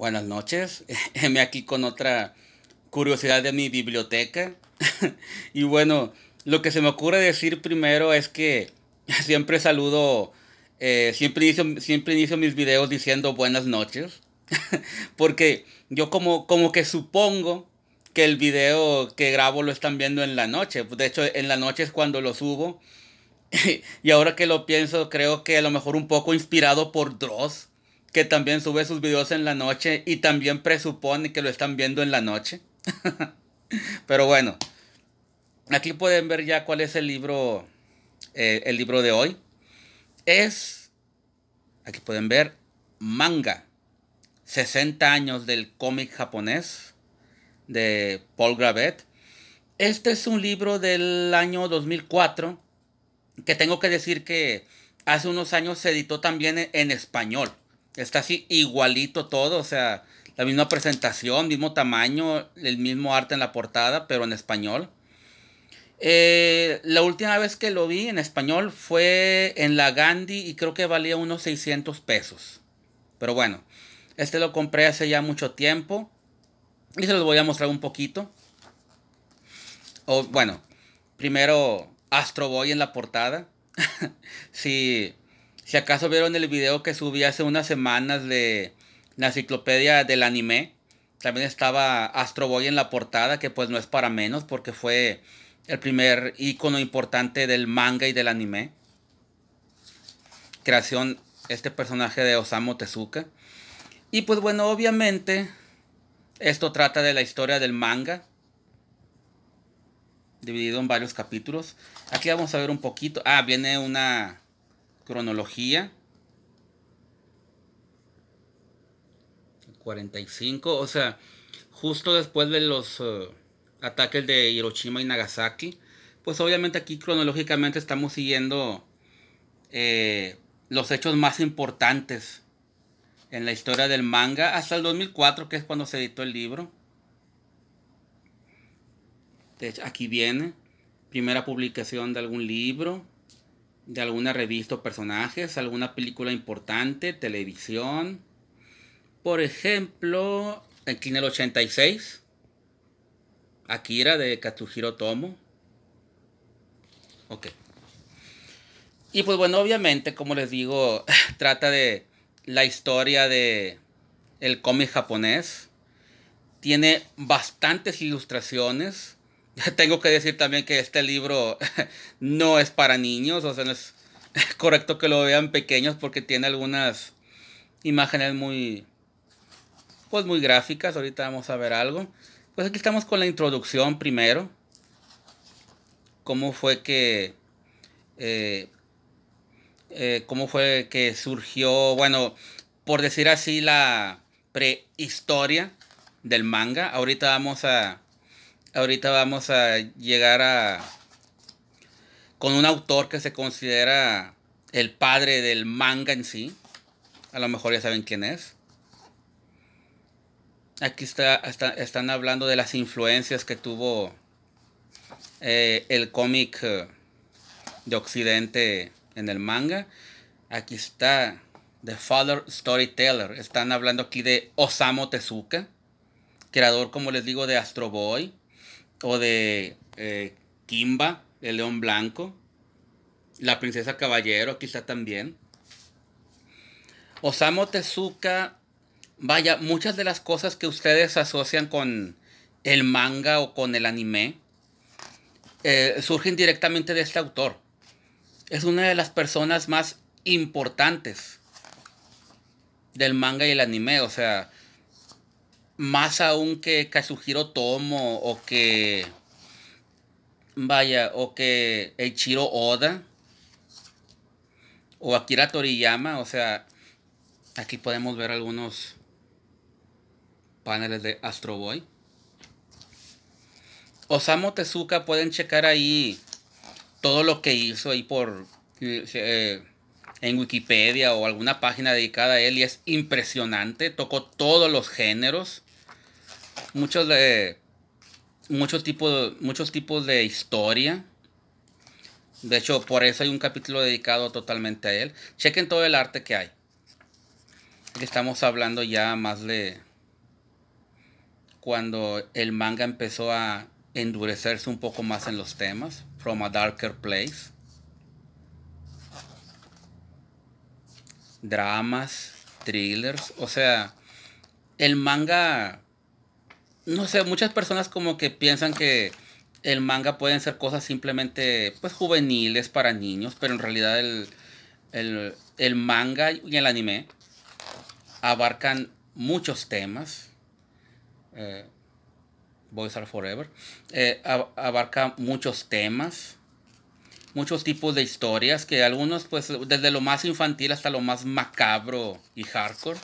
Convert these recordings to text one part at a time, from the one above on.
Buenas noches, heme aquí con otra curiosidad de mi biblioteca. y bueno, lo que se me ocurre decir primero es que siempre saludo, eh, siempre, inicio, siempre inicio mis videos diciendo buenas noches. Porque yo como, como que supongo que el video que grabo lo están viendo en la noche. De hecho, en la noche es cuando lo subo. y ahora que lo pienso, creo que a lo mejor un poco inspirado por Dross que también sube sus videos en la noche y también presupone que lo están viendo en la noche. Pero bueno, aquí pueden ver ya cuál es el libro, eh, el libro de hoy. Es, aquí pueden ver, manga, 60 años del cómic japonés de Paul Gravett. Este es un libro del año 2004 que tengo que decir que hace unos años se editó también en español. Está así igualito todo, o sea, la misma presentación, mismo tamaño, el mismo arte en la portada, pero en español. Eh, la última vez que lo vi en español fue en la Gandhi y creo que valía unos 600 pesos. Pero bueno, este lo compré hace ya mucho tiempo y se los voy a mostrar un poquito. O bueno, primero Astro Boy en la portada. sí si acaso vieron el video que subí hace unas semanas de la enciclopedia del anime, también estaba Astro Boy en la portada, que pues no es para menos porque fue el primer icono importante del manga y del anime. Creación este personaje de Osamu Tezuka. Y pues bueno, obviamente esto trata de la historia del manga dividido en varios capítulos. Aquí vamos a ver un poquito. Ah, viene una cronología. 45, o sea, justo después de los eh, ataques de Hiroshima y Nagasaki, pues obviamente aquí cronológicamente estamos siguiendo eh, los hechos más importantes en la historia del manga hasta el 2004, que es cuando se editó el libro. aquí viene, primera publicación de algún libro, de alguna revista o personajes, alguna película importante, televisión. Por ejemplo, en el 86, Akira de Katsuhiro Tomo. Ok. Y pues bueno, obviamente, como les digo, trata de la historia de el cómic japonés. Tiene bastantes ilustraciones tengo que decir también que este libro no es para niños, o sea, no es correcto que lo vean pequeños porque tiene algunas imágenes muy, pues muy gráficas, ahorita vamos a ver algo. Pues aquí estamos con la introducción primero, cómo fue que, eh, eh, cómo fue que surgió, bueno, por decir así, la prehistoria del manga. Ahorita vamos a ahorita vamos a llegar a con un autor que se considera el padre del manga en sí. A lo mejor ya saben quién es. Aquí está, están hablando de las influencias que tuvo eh, el cómic eh, de Occidente en el manga. Aquí está The Father Storyteller. Están hablando aquí de Osamu Tezuka, creador, como les digo, de Astro Boy, o de eh, Kimba, el león blanco, la princesa caballero quizá también. Osamo Tezuka, vaya, muchas de las cosas que ustedes asocian con el manga o con el anime eh, surgen directamente de este autor. Es una de las personas más importantes del manga y el anime, o sea, más aún que Kazuhiro Tomo o que. Vaya, o que Ichiro Oda o Akira Toriyama. O sea, aquí podemos ver algunos paneles de Astro Boy. Osamu Tezuka, pueden checar ahí todo lo que hizo ahí por. Eh, en Wikipedia o alguna página dedicada a él y es impresionante. Tocó todos los géneros muchos de muchos tipos muchos tipos de historia. De hecho, por eso hay un capítulo dedicado totalmente a él. Chequen todo el arte que hay. Estamos hablando ya más de cuando el manga empezó a endurecerse un poco más en los temas. From a Darker Place. Dramas, thrillers. O sea, el manga no sé, muchas personas como que piensan que el manga pueden ser cosas simplemente pues juveniles para niños, pero en realidad el, manga y el anime abarcan muchos temas. Eh, Boys Are Forever. Eh, abarca muchos temas, muchos tipos de historias, que algunos pues desde lo más infantil hasta lo más macabro y hardcore.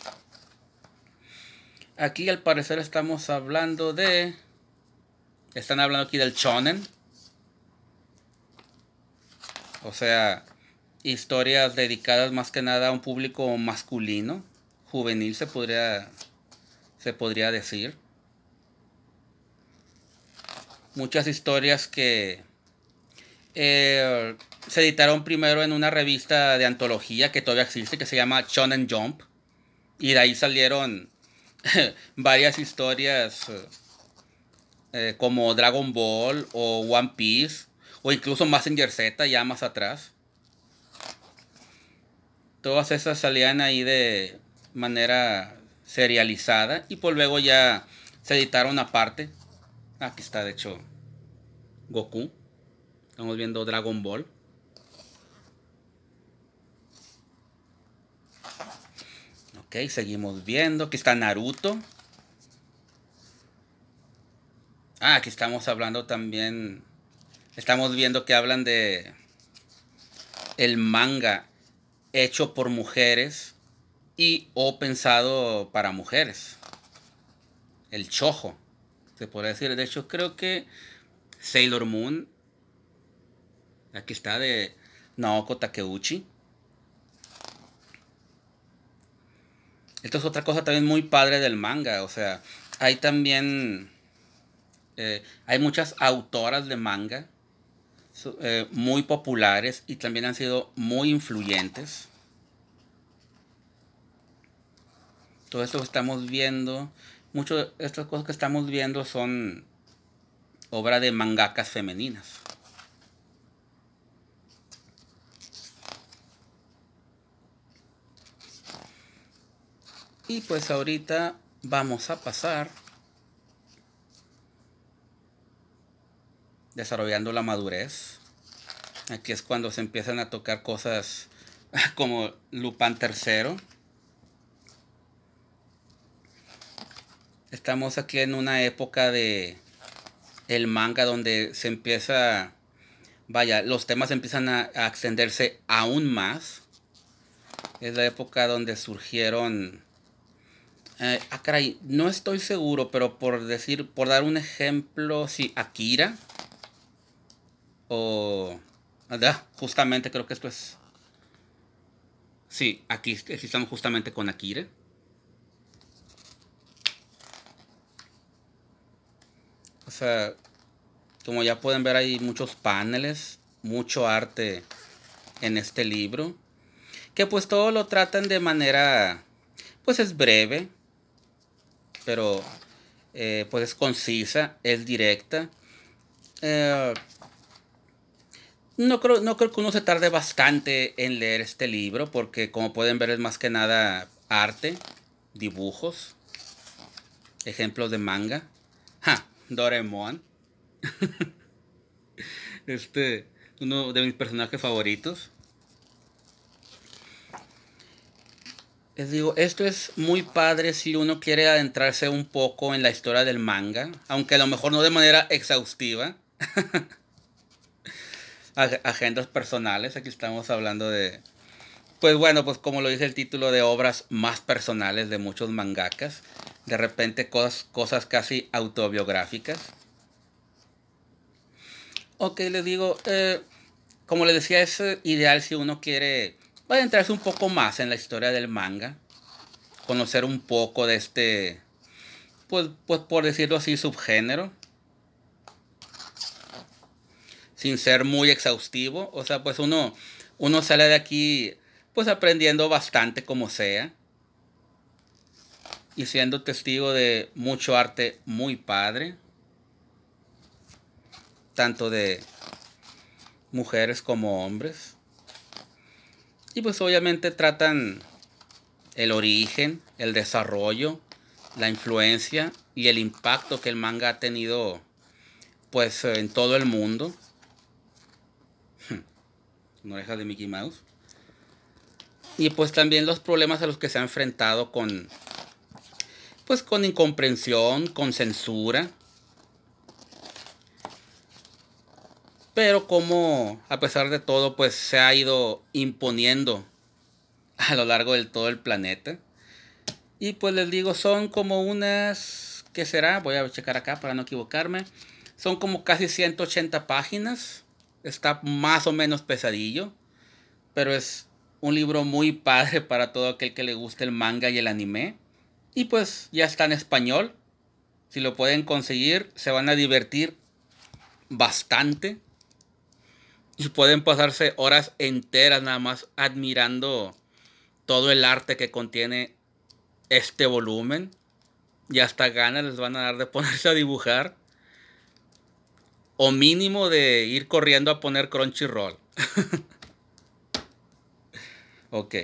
Aquí al parecer estamos hablando de... Están hablando aquí del shonen. O sea, historias dedicadas más que nada a un público masculino, juvenil se podría, se podría decir. Muchas historias que eh, se editaron primero en una revista de antología que todavía existe, que se llama Shonen Jump. Y de ahí salieron varias historias eh, eh, como Dragon Ball o One Piece o incluso Messenger Z ya más atrás. Todas esas salían ahí de manera serializada y por pues luego ya se editaron aparte. Aquí está de hecho Goku. Estamos viendo Dragon Ball. seguimos viendo. Aquí está Naruto. Ah, aquí estamos hablando también. Estamos viendo que hablan de el manga hecho por mujeres y o pensado para mujeres. El chojo, se podría decir. De hecho, creo que Sailor Moon. Aquí está de Naoko Takeuchi. Esto es otra cosa también muy padre del manga. O sea, hay también. Eh, hay muchas autoras de manga eh, muy populares y también han sido muy influyentes. Todo esto que estamos viendo, muchas de estas cosas que estamos viendo son obra de mangakas femeninas. Y pues ahorita vamos a pasar desarrollando la madurez. Aquí es cuando se empiezan a tocar cosas como Lupin III. Estamos aquí en una época de el manga donde se empieza, vaya, los temas empiezan a, a extenderse aún más. Es la época donde surgieron eh, ah, caray, no estoy seguro, pero por decir, por dar un ejemplo, si sí, Akira o... Ah, justamente creo que esto es... Sí, aquí estamos justamente con Akira. O sea, como ya pueden ver hay muchos paneles, mucho arte en este libro. Que pues todo lo tratan de manera, pues es breve, pero eh, pues es concisa, es directa. Eh, no, creo, creo que uno se tarde bastante en leer este libro, porque como pueden ver es más que nada arte, dibujos, ejemplos de manga. ¡Ja! Doraemon. este, uno de mis personajes favoritos. Les digo, esto es muy padre si uno quiere adentrarse un poco en la historia del manga, aunque a lo mejor no de manera exhaustiva. Agendas personales, aquí estamos hablando de... Pues bueno, pues como lo dice el título de obras más personales de muchos mangakas, de repente cosas, casi autobiográficas. Ok, les digo, eh, como les decía, es eh, ideal si uno quiere va a entrarse un poco más en la historia del manga, conocer un poco de este, pues, pues por decirlo así, subgénero, sin ser muy exhaustivo, o sea, pues uno, uno sale de aquí pues aprendiendo bastante como sea y siendo testigo de mucho arte muy padre, tanto de mujeres como hombres. Y pues obviamente tratan el origen, el desarrollo, la influencia y el impacto que el manga ha tenido pues en todo el mundo. No de Mickey Mouse. Y pues también los problemas a los que se ha enfrentado con pues con incomprensión, con censura, pero como a pesar de todo, pues se ha ido imponiendo a lo largo de todo el planeta. Y pues les digo, son como unas, ¿qué será? Voy a checar acá para no equivocarme. Son como casi 180 páginas. Está más o menos pesadillo, pero es un libro muy padre para todo aquel que le guste el manga y el anime. Y pues ya está en español. Si lo pueden conseguir, se van a divertir bastante y pueden pasarse horas enteras nada más admirando todo el arte que contiene este volumen. Y hasta ganas les van a dar de ponerse a dibujar. O mínimo de ir corriendo a poner Crunchyroll. ok.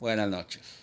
Buenas noches.